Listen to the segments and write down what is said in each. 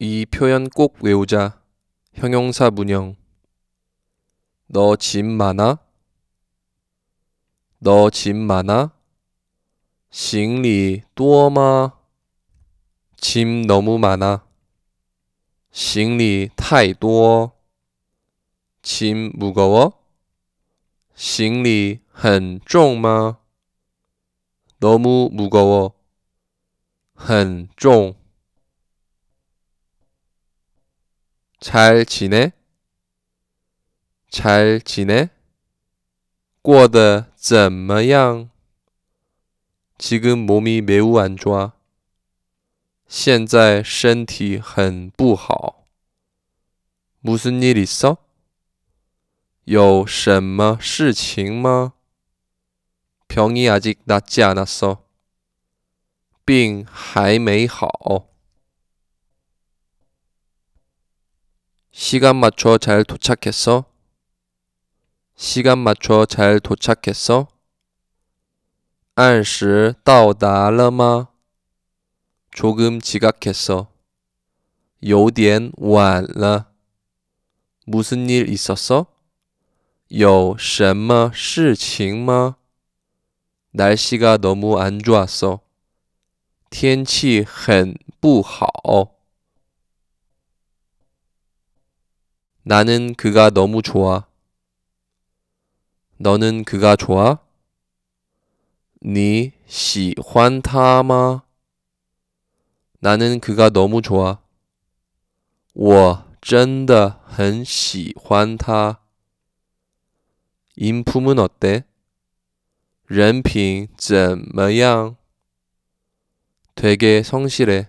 이 표현 꼭 외우자. 형용사 문형. 너 짐 많아? 너 짐 많아? 行李多吗?짐 너무 많아. 行李太多.짐 무거워? 行李很重吗? 너무 무거워. 很重.잘 지내? 잘 지내? 过得怎么样? 지금 몸이 매우 안 좋아. 现在身体很不好. 무슨 일 있어? 有什么事情吗? 병이 아직 낫지 않았어. 病还没好。 시간 맞춰 잘 도착했어? 시간 맞춰 잘 도착했어? 按时到达了吗? 조금 지각했어. 有点晚了. 무슨 일 있었어? 有什么事情吗? 날씨가 너무 안 좋았어. 天气很不好. 나는 그가 너무 좋아. 너는 그가 좋아? 你喜欢他吗? 나는 그가 너무 좋아. 我真的很喜欢他. 인품은 어때? 人品怎么样? 되게 성실해.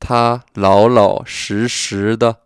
他老老实实的。